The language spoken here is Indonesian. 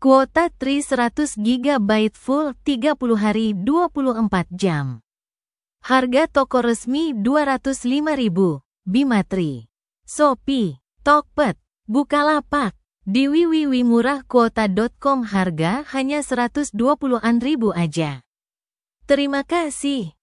Kuota TRI 100 GB full 30 hari 24 jam. Harga toko resmi 205.000. Bimatri, Shopee, Tokped, Bukalapak. Di wiwiwimurahkuota.com harga hanya 120-an ribu aja. Terima kasih.